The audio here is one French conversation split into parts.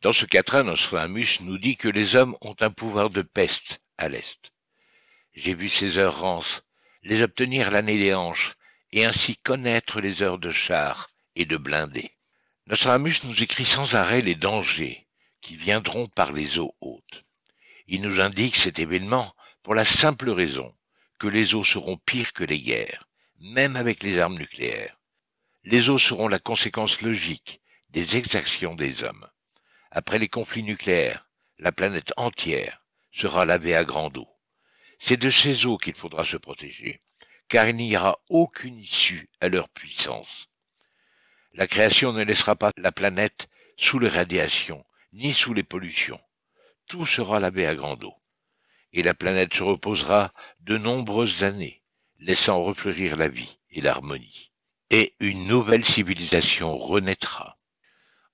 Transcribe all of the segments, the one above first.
Dans ce quatrain, Nostradamus nous dit que les hommes ont un pouvoir de peste à l'Est. J'ai vu ces heures rances, les obtenir l'année des hanches, et ainsi connaître les heures de char et de blindés. Nostradamus nous écrit sans arrêt les dangers qui viendront par les eaux hautes. Il nous indique cet événement pour la simple raison que les eaux seront pires que les guerres, même avec les armes nucléaires. Les eaux seront la conséquence logique des exactions des hommes après les conflits nucléaires, la planète entière sera lavée à grande eau. C'est de ces eaux qu'il faudra se protéger, car il n'y aura aucune issue à leur puissance. La création ne laissera pas la planète sous les radiations, ni sous les pollutions. Tout sera lavé à grande eau. Et la planète se reposera de nombreuses années, laissant refleurir la vie et l'harmonie. Et une nouvelle civilisation renaîtra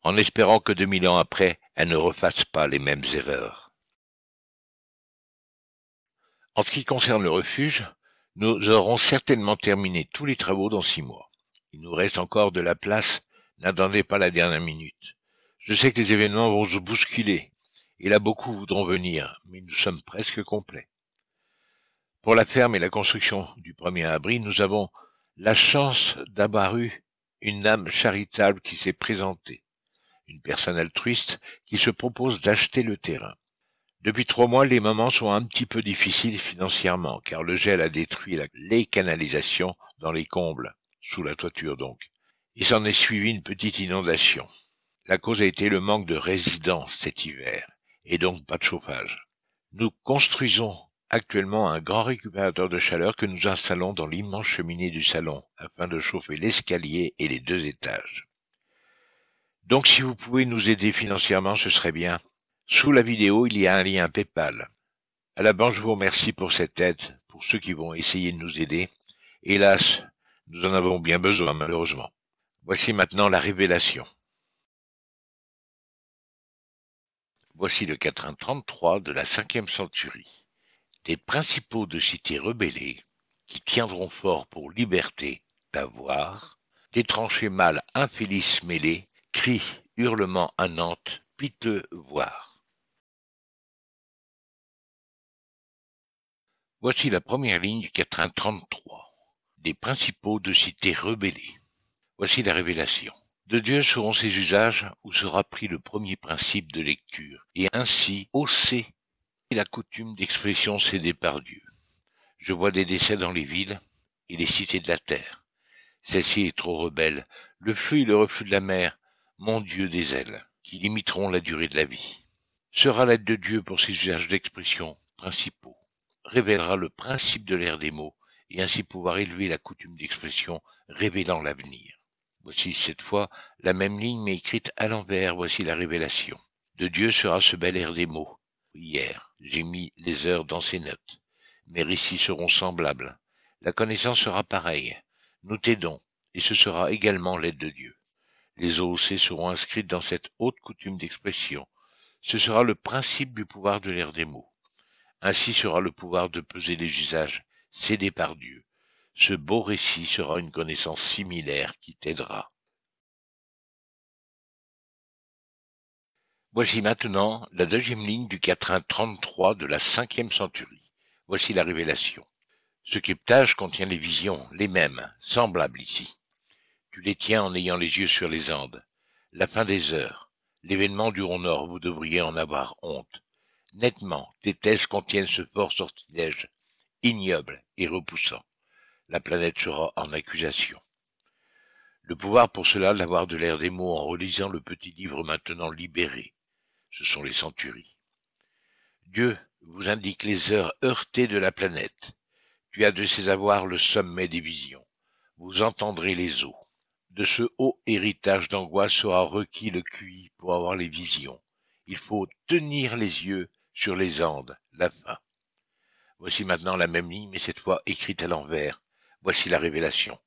en espérant que deux mille ans après, elle ne refasse pas les mêmes erreurs. En ce qui concerne le refuge, nous aurons certainement terminé tous les travaux dans six mois. Il nous reste encore de la place, n'attendez pas la dernière minute. Je sais que les événements vont se bousculer, et là beaucoup voudront venir, mais nous sommes presque complets. Pour la ferme et la construction du premier abri, nous avons la chance d'avoir eu une âme charitable qui s'est présentée une personne altruiste qui se propose d'acheter le terrain. Depuis trois mois, les moments sont un petit peu difficiles financièrement, car le gel a détruit les canalisations dans les combles, sous la toiture donc. Il s'en est suivi une petite inondation. La cause a été le manque de résidence cet hiver, et donc pas de chauffage. Nous construisons actuellement un grand récupérateur de chaleur que nous installons dans l'immense cheminée du salon, afin de chauffer l'escalier et les deux étages. Donc si vous pouvez nous aider financièrement, ce serait bien. Sous la vidéo, il y a un lien PayPal. À la banque, je vous remercie pour cette aide, pour ceux qui vont essayer de nous aider. Hélas, nous en avons bien besoin, malheureusement. Voici maintenant la révélation. Voici le 433 de la cinquième centurie. Des principaux de cités rebellées qui tiendront fort pour liberté d'avoir, des tranchées mâles infélices mêlées Cri hurlement à Nantes, piteux voir. Voici la première ligne du des principaux de cités rebellées. Voici la révélation. De Dieu seront ses usages où sera pris le premier principe de lecture, et ainsi haussé la coutume d'expression cédée par Dieu. Je vois des décès dans les villes et les cités de la terre. Celle-ci est trop rebelle. Le feu et le refus de la mer, mon Dieu des ailes, qui limiteront la durée de la vie. Sera l'aide de Dieu pour ses usages d'expression principaux, révélera le principe de l'ère des mots et ainsi pouvoir élever la coutume d'expression révélant l'avenir. Voici cette fois la même ligne mais écrite à l'envers, voici la révélation. De Dieu sera ce bel air des mots. Hier, j'ai mis les heures dans ces notes. Mes récits seront semblables. La connaissance sera pareille. Nous t'aidons, et ce sera également l'aide de Dieu. Les OOC seront inscrites dans cette haute coutume d'expression. Ce sera le principe du pouvoir de l'air des mots. Ainsi sera le pouvoir de peser les usages cédés par Dieu. Ce beau récit sera une connaissance similaire qui t'aidera. Voici maintenant la deuxième ligne du quatrain 33 de la cinquième centurie. Voici la révélation. Ce cryptage contient les visions, les mêmes, semblables ici. Tu les tiens en ayant les yeux sur les Andes. La fin des heures. L'événement du rond nord, vous devriez en avoir honte. Nettement, tes thèses contiennent ce fort sortilège, ignoble et repoussant. La planète sera en accusation. Le pouvoir pour cela d'avoir de l'air des mots en relisant le petit livre maintenant libéré. Ce sont les centuries. Dieu vous indique les heures heurtées de la planète. Tu as de ses avoirs le sommet des visions. Vous entendrez les eaux. De ce haut héritage d'angoisse sera requis le QI pour avoir les visions. Il faut tenir les yeux sur les Andes, la fin. Voici maintenant la même ligne, mais cette fois écrite à l'envers. Voici la révélation.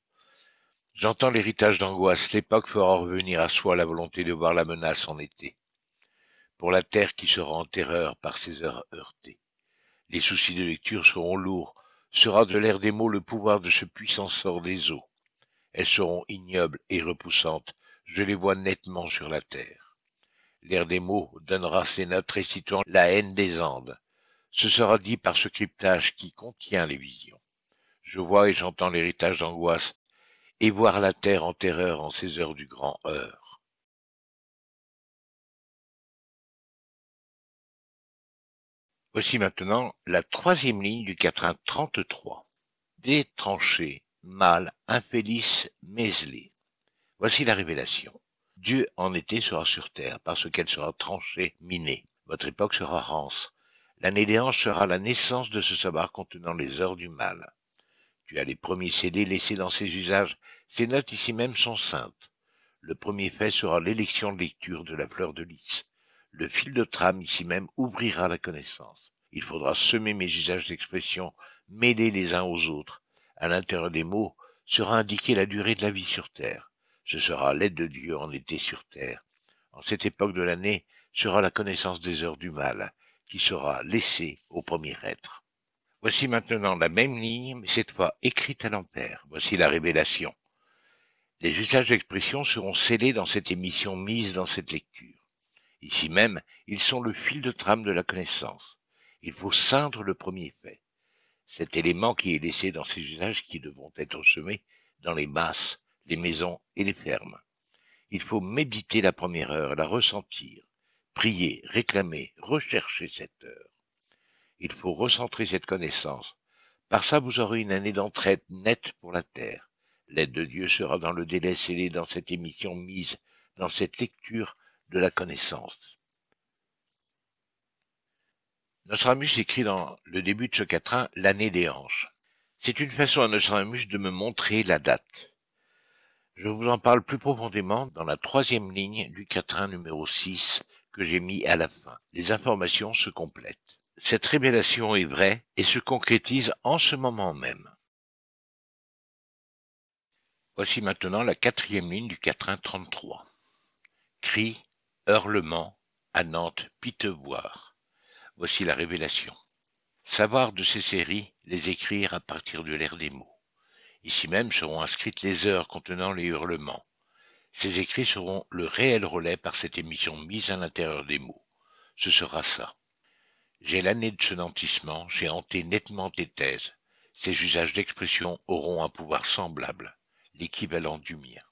J'entends l'héritage d'angoisse. L'époque fera revenir à soi la volonté de voir la menace en été. Pour la terre qui sera en terreur par ses heures heurtées. Les soucis de lecture seront lourds. Sera de l'air des mots le pouvoir de ce puissant sort des eaux. Elles seront ignobles et repoussantes, je les vois nettement sur la terre. L'air des mots donnera ses notes récitant la haine des Andes. Ce sera dit par ce cryptage qui contient les visions. Je vois et j'entends l'héritage d'angoisse, et voir la terre en terreur en ces heures du grand heure. Voici maintenant la troisième ligne du quatrain 33. Des tranchées mâle infélice mesli. Voici la révélation. Dieu en été sera sur terre, parce qu'elle sera tranchée, minée. Votre époque sera rance. L'année des sera la naissance de ce savoir contenant les heures du mal. Tu as les premiers scellés laissés dans ses usages. Ces notes ici même sont saintes. Le premier fait sera l'élection de lecture de la fleur de lys. Le fil de trame ici même ouvrira la connaissance. Il faudra semer mes usages d'expression, mêler les uns aux autres, à l'intérieur des mots, sera indiquée la durée de la vie sur terre. Ce sera l'aide de Dieu en été sur terre. En cette époque de l'année sera la connaissance des heures du mal, qui sera laissée au premier être. Voici maintenant la même ligne, mais cette fois écrite à l'ampère. Voici la révélation. Les usages d'expression seront scellés dans cette émission mise dans cette lecture. Ici même, ils sont le fil de trame de la connaissance. Il faut ceindre le premier fait cet élément qui est laissé dans ces usages qui devront être semés dans les masses, les maisons et les fermes. Il faut méditer la première heure, la ressentir, prier, réclamer, rechercher cette heure. Il faut recentrer cette connaissance. Par ça, vous aurez une année d'entraide nette pour la terre. L'aide de Dieu sera dans le délai scellé dans cette émission mise, dans cette lecture de la connaissance. Nostradamus écrit dans le début de ce quatrain L'année des anges. C'est une façon à Nostradamus de me montrer la date. Je vous en parle plus profondément dans la troisième ligne du quatrain numéro 6 que j'ai mis à la fin. Les informations se complètent. Cette révélation est vraie et se concrétise en ce moment même. Voici maintenant la quatrième ligne du quatrain 33. Cris, hurlements, à Nantes, voir. Voici la révélation. Savoir de ces séries, les écrire à partir de l'ère des mots. Ici même seront inscrites les heures contenant les hurlements. Ces écrits seront le réel relais par cette émission mise à l'intérieur des mots. Ce sera ça. J'ai l'année de ce nantissement, j'ai hanté nettement tes thèses. Ces usages d'expression auront un pouvoir semblable, l'équivalent du mien.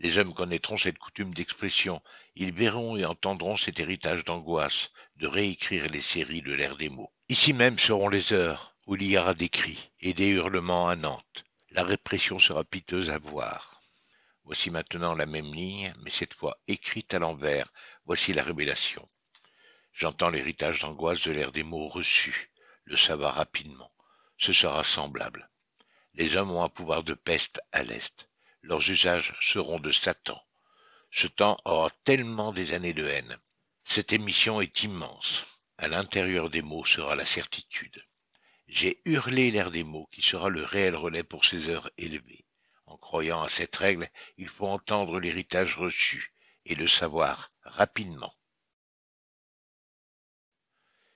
Les hommes connaîtront cette coutume d'expression, ils verront et entendront cet héritage d'angoisse, de réécrire les séries de l'ère des mots. Ici même seront les heures où il y aura des cris et des hurlements à Nantes. La répression sera piteuse à voir. Voici maintenant la même ligne, mais cette fois écrite à l'envers. Voici la révélation. J'entends l'héritage d'angoisse de l'ère des mots reçu. le savoir rapidement. Ce sera semblable. Les hommes ont un pouvoir de peste à l'Est leurs usages seront de Satan. Ce temps aura tellement des années de haine. Cette émission est immense. À l'intérieur des mots sera la certitude. J'ai hurlé l'air des mots qui sera le réel relais pour ces heures élevées. En croyant à cette règle, il faut entendre l'héritage reçu et le savoir rapidement.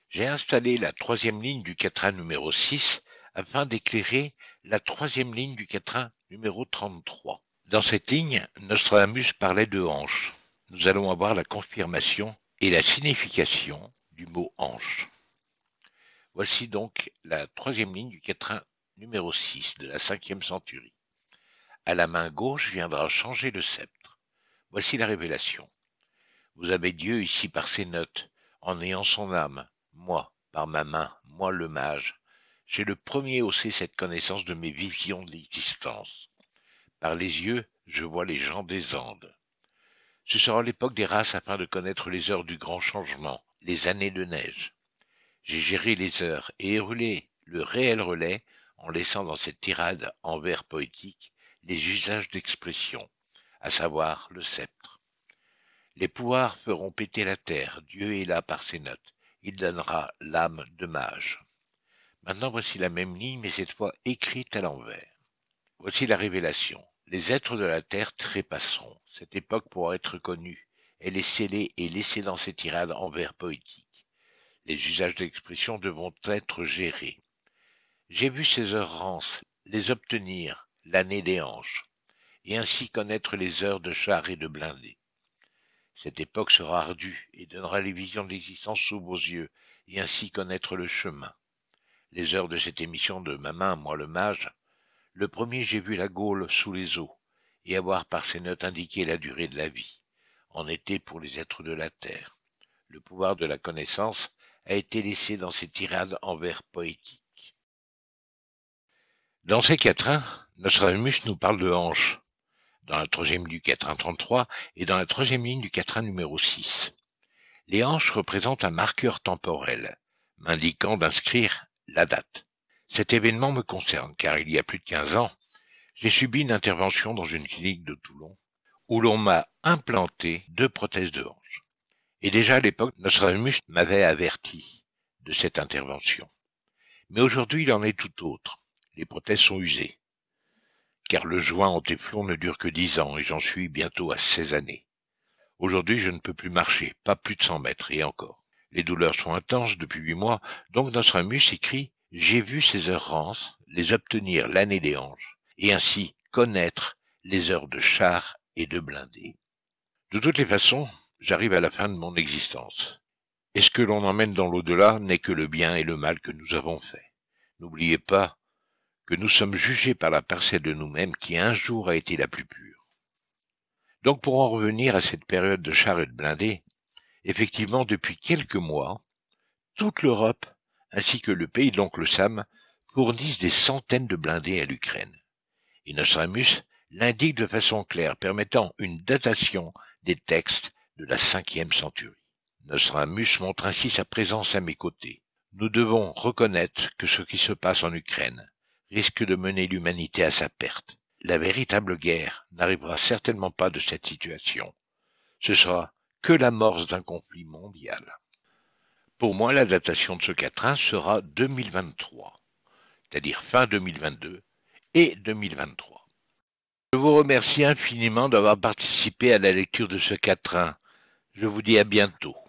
J'ai installé la troisième ligne du quatrain numéro 6 afin d'éclairer la troisième ligne du quatrain 33. Dans cette ligne, Nostradamus parlait de hanche. Nous allons avoir la confirmation et la signification du mot hanche. Voici donc la troisième ligne du quatrain numéro 6 de la cinquième centurie. À la main gauche viendra changer le sceptre. Voici la révélation. Vous avez Dieu ici par ses notes, en ayant son âme, moi par ma main, moi le mage, j'ai le premier haussé cette connaissance de mes visions de l'existence. Par les yeux, je vois les gens des Andes. Ce sera l'époque des races afin de connaître les heures du grand changement, les années de neige. J'ai géré les heures et roulé le réel relais en laissant dans cette tirade en vers poétique les usages d'expression, à savoir le sceptre. Les pouvoirs feront péter la terre, Dieu est là par ses notes, il donnera l'âme de mage. Maintenant voici la même ligne, mais cette fois écrite à l'envers. Voici la révélation. Les êtres de la terre trépasseront. Cette époque pourra être connue. Elle est scellée et laissée dans ses tirades en vers poétiques. Les usages d'expression devront être gérés. J'ai vu ces heures rances, les obtenir, l'année des hanches, et ainsi connaître les heures de chars et de blindés. Cette époque sera ardue et donnera les visions de l'existence sous vos yeux, et ainsi connaître le chemin les heures de cette émission de ma main, moi le mage, le premier j'ai vu la Gaule sous les eaux, et avoir par ses notes indiqué la durée de la vie, en été pour les êtres de la terre. Le pouvoir de la connaissance a été laissé dans ses tirades en vers poétiques. Dans ces quatrains, Nostradamus nous parle de hanches, dans la troisième du quatrain 33 et dans la troisième ligne du quatrain numéro 6. Les hanches représentent un marqueur temporel, m'indiquant d'inscrire la date. Cet événement me concerne car il y a plus de 15 ans, j'ai subi une intervention dans une clinique de Toulon où l'on m'a implanté deux prothèses de hanche. Et déjà à l'époque, Nostradamus m'avait averti de cette intervention. Mais aujourd'hui, il en est tout autre. Les prothèses sont usées. Car le joint en téflon ne dure que dix ans et j'en suis bientôt à 16 années. Aujourd'hui, je ne peux plus marcher, pas plus de cent mètres et encore. Les douleurs sont intenses depuis huit mois, donc Nostramus écrit J'ai vu ces heures rances, les obtenir l'année des anges, et ainsi connaître les heures de char et de blindé. » De toutes les façons, j'arrive à la fin de mon existence. Et ce que l'on emmène dans l'au-delà n'est que le bien et le mal que nous avons fait. N'oubliez pas que nous sommes jugés par la parcelle de nous-mêmes qui un jour a été la plus pure. Donc pour en revenir à cette période de char et de blindés, Effectivement, depuis quelques mois, toute l'Europe, ainsi que le pays de l'oncle Sam, fournissent des centaines de blindés à l'Ukraine. Et Nostramus l'indique de façon claire, permettant une datation des textes de la cinquième centurie. Nostramus montre ainsi sa présence à mes côtés. Nous devons reconnaître que ce qui se passe en Ukraine risque de mener l'humanité à sa perte. La véritable guerre n'arrivera certainement pas de cette situation. Ce sera que l'amorce d'un conflit mondial. Pour moi, la datation de ce quatrain sera 2023, c'est-à-dire fin 2022 et 2023. Je vous remercie infiniment d'avoir participé à la lecture de ce quatrain. Je vous dis à bientôt.